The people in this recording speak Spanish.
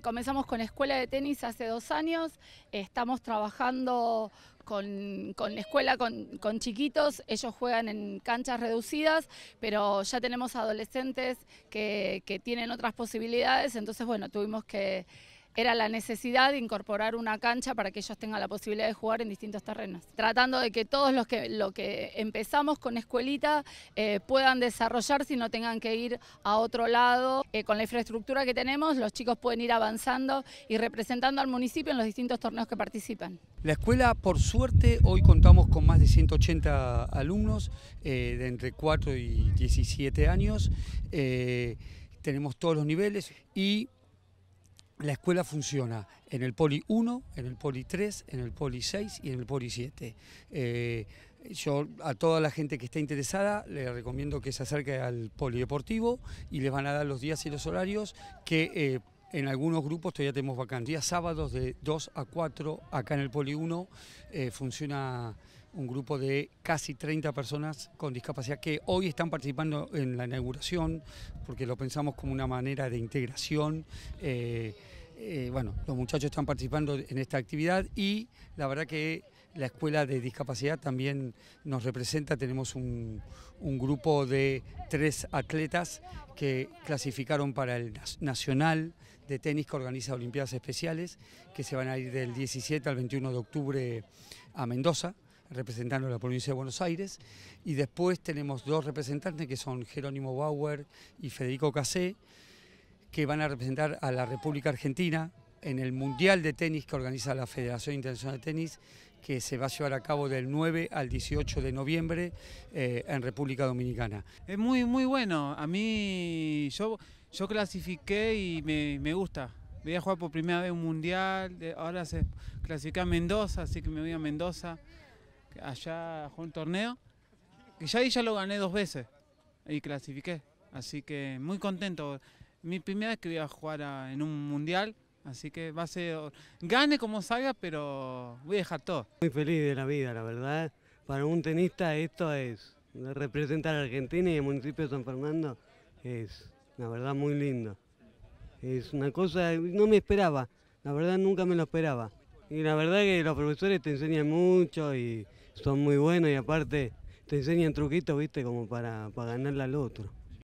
Comenzamos con escuela de tenis hace dos años, estamos trabajando con, la escuela, con, chiquitos, ellos juegan en canchas reducidas, pero ya tenemos adolescentes que tienen otras posibilidades, entonces bueno, tuvimos que era la necesidad de incorporar una cancha para que ellos tengan la posibilidad de jugar en distintos terrenos. Tratando de que todos los que, lo que empezamos con escuelita eh, puedan desarrollarse y no tengan que ir a otro lado. Eh, con la infraestructura que tenemos, los chicos pueden ir avanzando y representando al municipio en los distintos torneos que participan. La escuela, por suerte, hoy contamos con más de 180 alumnos eh, de entre 4 y 17 años. tenemos todos los niveles y la escuela funciona en el Poli 1, en el Poli 3, en el Poli 6 y en el Poli 7. Eh, yo a toda la gente que está interesada le recomiendo que se acerque al polideportivo y les van a dar los días y los horarios que eh, en algunos grupos todavía tenemos vacantes. sábados de 2 a 4 acá en el Poli 1 eh, funciona un grupo de casi 30 personas con discapacidad que hoy están participando en la inauguración porque lo pensamos como una manera de integración. Eh, bueno, los muchachos están participando en esta actividad y la verdad que la Escuela de Discapacidad también nos representa, tenemos un, grupo de tres atletas que clasificaron para el Nacional de Tenis que organiza Olimpiadas Especiales, que se van a ir del 17 al 21 de octubre a Mendoza representando a la provincia de Buenos Aires, y después tenemos dos representantes que son Jerónimo Bauer y Federico Cassé que van a representar a la República Argentina en el Mundial de Tenis que organiza la Federación Internacional de Tenis, que se va a llevar a cabo del 9 al 18 de noviembre eh, en República Dominicana. Es muy, muy bueno. A mí, yo, yo clasifiqué y me, me gusta. Voy a jugar por primera vez un mundial. Ahora se clasifica a Mendoza, así que me voy a Mendoza, allá a un torneo. Que ya ahí ya lo gané dos veces y clasifiqué. Así que muy contento mi primera vez que voy a jugar en un mundial, así que va a ser, gane como salga, pero voy a dejar todo. Muy feliz de la vida, la verdad. Para un tenista esto es, representar a Argentina y el municipio de San Fernando es, la verdad, muy lindo. Es una cosa, no me esperaba, la verdad nunca me lo esperaba. Y la verdad que los profesores te enseñan mucho y son muy buenos y aparte te enseñan truquitos, viste, como para, para ganarle al otro.